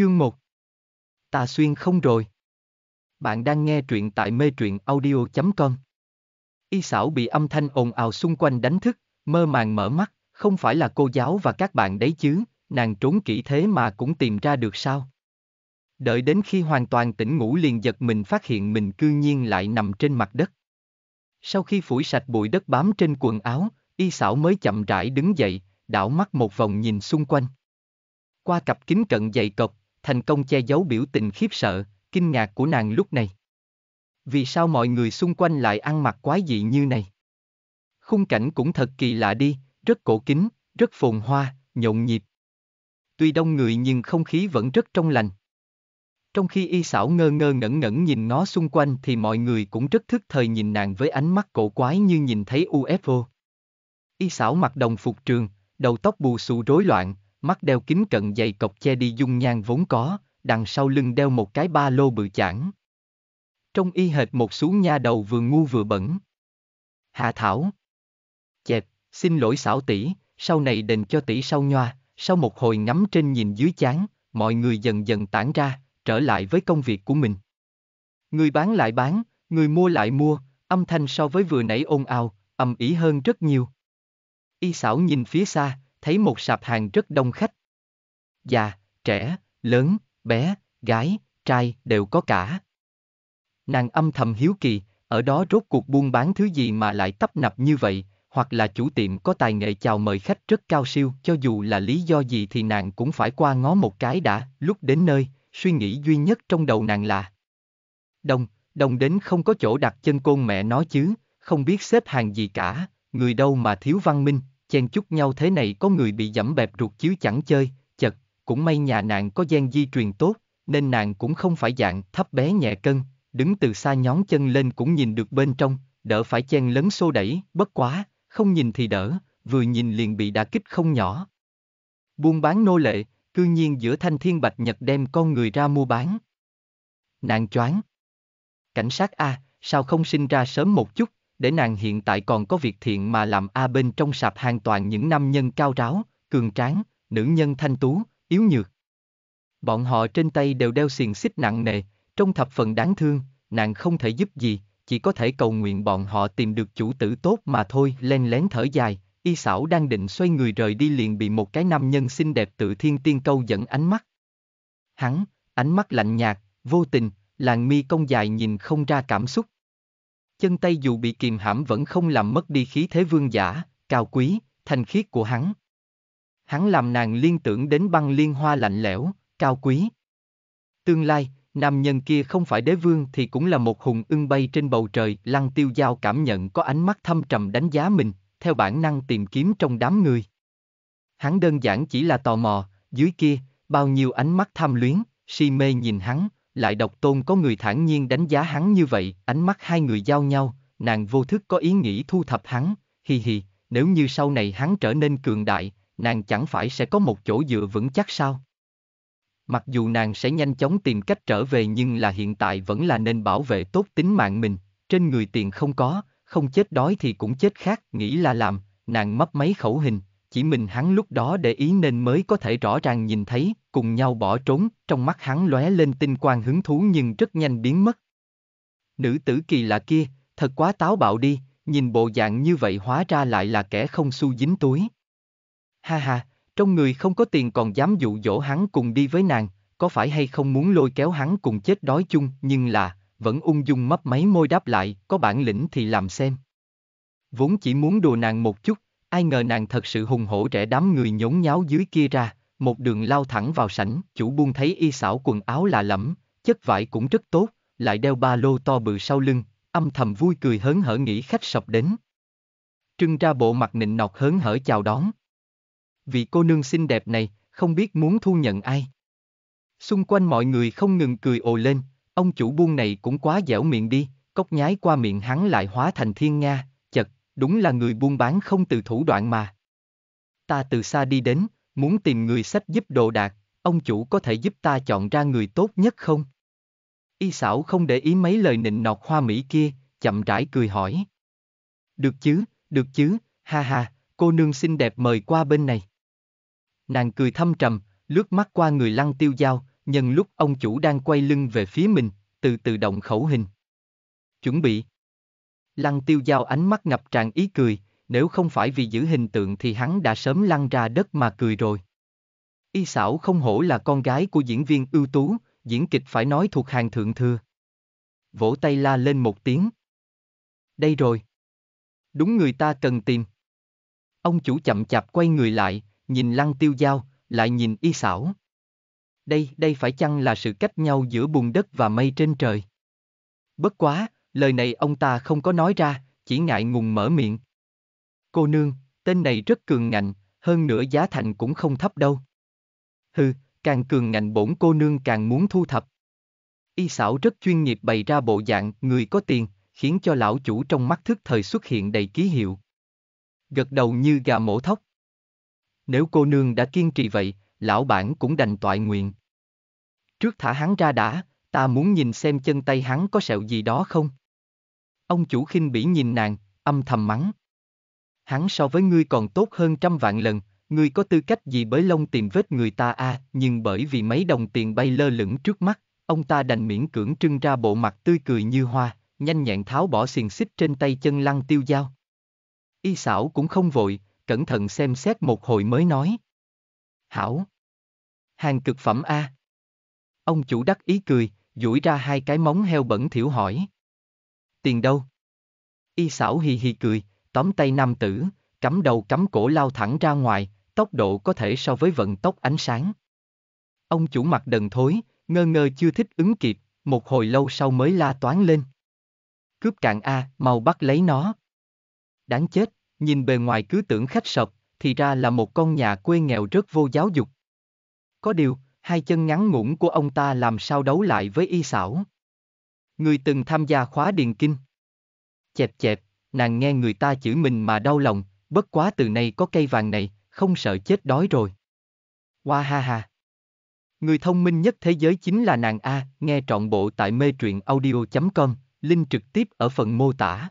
Chương 1 Tà xuyên không rồi. Bạn đang nghe truyện tại mê truyện audio.com Y xảo bị âm thanh ồn ào xung quanh đánh thức, mơ màng mở mắt, không phải là cô giáo và các bạn đấy chứ, nàng trốn kỹ thế mà cũng tìm ra được sao. Đợi đến khi hoàn toàn tỉnh ngủ liền giật mình phát hiện mình cư nhiên lại nằm trên mặt đất. Sau khi phủi sạch bụi đất bám trên quần áo, y xảo mới chậm rãi đứng dậy, đảo mắt một vòng nhìn xung quanh. Qua cặp kính cận dày cộc, thành công che giấu biểu tình khiếp sợ, kinh ngạc của nàng lúc này. Vì sao mọi người xung quanh lại ăn mặc quái dị như này? Khung cảnh cũng thật kỳ lạ đi, rất cổ kính, rất phồn hoa, nhộn nhịp. Tuy đông người nhưng không khí vẫn rất trong lành. Trong khi y xảo ngơ ngơ ngẩn ngẩn nhìn nó xung quanh thì mọi người cũng rất thức thời nhìn nàng với ánh mắt cổ quái như nhìn thấy UFO. Y xảo mặc đồng phục trường, đầu tóc bù xù rối loạn, mắt đeo kính cận dày cọc che đi dung nhan vốn có, đằng sau lưng đeo một cái ba lô bự chản. Trông y hệt một xú nha đầu vừa ngu vừa bẩn. Hạ Thảo. Chẹp, xin lỗi xảo tỷ, sau này đền cho tỷ sau nhoa, sau một hồi ngắm trên nhìn dưới chán, mọi người dần dần tản ra, trở lại với công việc của mình. Người bán lại bán, người mua lại mua, âm thanh so với vừa nãy ồn ào, ầm ĩ hơn rất nhiều. Y xảo nhìn phía xa, thấy một sạp hàng rất đông khách. Già, trẻ, lớn, bé, gái, trai đều có cả. Nàng âm thầm hiếu kỳ, ở đó rốt cuộc buôn bán thứ gì mà lại tấp nập như vậy, hoặc là chủ tiệm có tài nghệ chào mời khách rất cao siêu, cho dù là lý do gì thì nàng cũng phải qua ngó một cái đã, lúc đến nơi, suy nghĩ duy nhất trong đầu nàng là Đông, đông đến không có chỗ đặt chân côn mẹ nó chứ, không biết xếp hàng gì cả, người đâu mà thiếu văn minh, chen chúc nhau thế này có người bị dẫm bẹp ruột chiếu chẳng chơi, chật, cũng may nhà nàng có gen di truyền tốt, nên nàng cũng không phải dạng thấp bé nhẹ cân, đứng từ xa nhón chân lên cũng nhìn được bên trong, đỡ phải chen lấn xô đẩy, bất quá, không nhìn thì đỡ, vừa nhìn liền bị đả kích không nhỏ. Buôn bán nô lệ, cư nhiên giữa thanh thiên bạch nhật đem con người ra mua bán. Nàng choáng. Cảnh sát A, à, sao không sinh ra sớm một chút, để nàng hiện tại còn có việc thiện mà làm A bên trong sạp hàng toàn những nam nhân cao ráo, cường tráng, nữ nhân thanh tú, yếu nhược. Bọn họ trên tay đều đeo xiềng xích nặng nề, trong thập phần đáng thương, nàng không thể giúp gì, chỉ có thể cầu nguyện bọn họ tìm được chủ tử tốt mà thôi, len lén thở dài, y xảo đang định xoay người rời đi liền bị một cái nam nhân xinh đẹp tự thiên tiên câu dẫn ánh mắt. Hắn, ánh mắt lạnh nhạt, vô tình, làng mi công dài nhìn không ra cảm xúc chân tay dù bị kìm hãm vẫn không làm mất đi khí thế vương giả, cao quý, thanh khiết của hắn. Hắn làm nàng liên tưởng đến băng liên hoa lạnh lẽo, cao quý. Tương lai, nam nhân kia không phải đế vương thì cũng là một hùng ưng bay trên bầu trời, lăng tiêu giao cảm nhận có ánh mắt thâm trầm đánh giá mình, theo bản năng tìm kiếm trong đám người. Hắn đơn giản chỉ là tò mò, dưới kia, bao nhiêu ánh mắt tham luyến, si mê nhìn hắn, lại độc tôn có người thản nhiên đánh giá hắn như vậy, ánh mắt hai người giao nhau, nàng vô thức có ý nghĩ thu thập hắn, hi hi, nếu như sau này hắn trở nên cường đại, nàng chẳng phải sẽ có một chỗ dựa vững chắc sao? Mặc dù nàng sẽ nhanh chóng tìm cách trở về nhưng là hiện tại vẫn là nên bảo vệ tốt tính mạng mình, trên người tiền không có, không chết đói thì cũng chết khác, nghĩ là làm, nàng mấp mấy khẩu hình, chỉ mình hắn lúc đó để ý nên mới có thể rõ ràng nhìn thấy, cùng nhau bỏ trốn, trong mắt hắn lóe lên tinh quang hứng thú nhưng rất nhanh biến mất. Nữ tử kỳ lạ kia, thật quá táo bạo đi, nhìn bộ dạng như vậy hóa ra lại là kẻ không xu dính túi. Ha ha, trong người không có tiền còn dám dụ dỗ hắn cùng đi với nàng, có phải hay không muốn lôi kéo hắn cùng chết đói chung, nhưng là, vẫn ung dung mấp máy môi đáp lại, có bản lĩnh thì làm xem. Vốn chỉ muốn đùa nàng một chút, ai ngờ nàng thật sự hùng hổ rẽ đám người nhốn nháo dưới kia ra, một đường lao thẳng vào sảnh, chủ buôn thấy y xảo quần áo lạ lẫm, chất vải cũng rất tốt, lại đeo ba lô to bự sau lưng, âm thầm vui cười hớn hở nghĩ khách sập đến. Trưng ra bộ mặt nịnh nọt hớn hở chào đón. Vị cô nương xinh đẹp này, không biết muốn thu nhận ai. Xung quanh mọi người không ngừng cười ồ lên, ông chủ buôn này cũng quá dẻo miệng đi, cốc nhái qua miệng hắn lại hóa thành thiên nga, chật, đúng là người buôn bán không từ thủ đoạn mà. Ta từ xa đi đến, Muốn tìm người sách giúp đồ đạc, ông chủ có thể giúp ta chọn ra người tốt nhất không? Y xảo không để ý mấy lời nịnh nọt hoa mỹ kia, chậm rãi cười hỏi. Được chứ, được chứ, ha ha, cô nương xinh đẹp mời qua bên này. Nàng cười thâm trầm, lướt mắt qua người lăng tiêu giao, nhân lúc ông chủ đang quay lưng về phía mình, từ từ động khẩu hình. Chuẩn bị. Lăng tiêu giao ánh mắt ngập tràn ý cười, nếu không phải vì giữ hình tượng thì hắn đã sớm lăn ra đất mà cười rồi. Y xảo không hổ là con gái của diễn viên ưu tú, diễn kịch phải nói thuộc hàng thượng thừa. Vỗ tay la lên một tiếng. Đây rồi. Đúng người ta cần tìm. Ông chủ chậm chạp quay người lại, nhìn lăng tiêu dao, lại nhìn y xảo. Đây, đây phải chăng là sự cách nhau giữa bùn đất và mây trên trời? Bất quá, lời này ông ta không có nói ra, chỉ ngại ngùng mở miệng. Cô nương, tên này rất cường ngạnh, hơn nữa giá thành cũng không thấp đâu. Hừ, càng cường ngạnh bổn cô nương càng muốn thu thập. Y xảo rất chuyên nghiệp bày ra bộ dạng người có tiền, khiến cho lão chủ trong mắt thức thời xuất hiện đầy ký hiệu. Gật đầu như gà mổ thóc. Nếu cô nương đã kiên trì vậy, lão bản cũng đành toại nguyện. Trước thả hắn ra đã, ta muốn nhìn xem chân tay hắn có sẹo gì đó không. Ông chủ khinh bỉ nhìn nàng, âm thầm mắng hắn so với ngươi còn tốt hơn trăm vạn lần, ngươi có tư cách gì bới lông tìm vết người ta a à, nhưng bởi vì mấy đồng tiền bay lơ lửng trước mắt, ông ta đành miễn cưỡng trưng ra bộ mặt tươi cười như hoa, nhanh nhẹn tháo bỏ xiềng xích trên tay chân lăng tiêu dao. Y xảo cũng không vội, cẩn thận xem xét một hồi mới nói. Hảo! Hàng cực phẩm A. À. Ông chủ đắc ý cười, duỗi ra hai cái móng heo bẩn thiểu hỏi. Tiền đâu? Y xảo hì hì cười, tóm tay nam tử, cắm đầu cắm cổ lao thẳng ra ngoài, tốc độ có thể so với vận tốc ánh sáng. Ông chủ mặt đần thối, ngơ ngơ chưa thích ứng kịp, một hồi lâu sau mới la toán lên. Cướp cạn A, mau bắt lấy nó. Đáng chết, nhìn bề ngoài cứ tưởng khách sập, thì ra là một con nhà quê nghèo rất vô giáo dục. Có điều, hai chân ngắn ngủn của ông ta làm sao đấu lại với y xảo. Người từng tham gia khóa điền kinh. Chẹp chẹp nàng nghe người ta chửi mình mà đau lòng, bất quá từ nay có cây vàng này, không sợ chết đói rồi. Wa ha ha. Người thông minh nhất thế giới chính là nàng A, nghe trọn bộ tại mê truyện audio.com, link trực tiếp ở phần mô tả.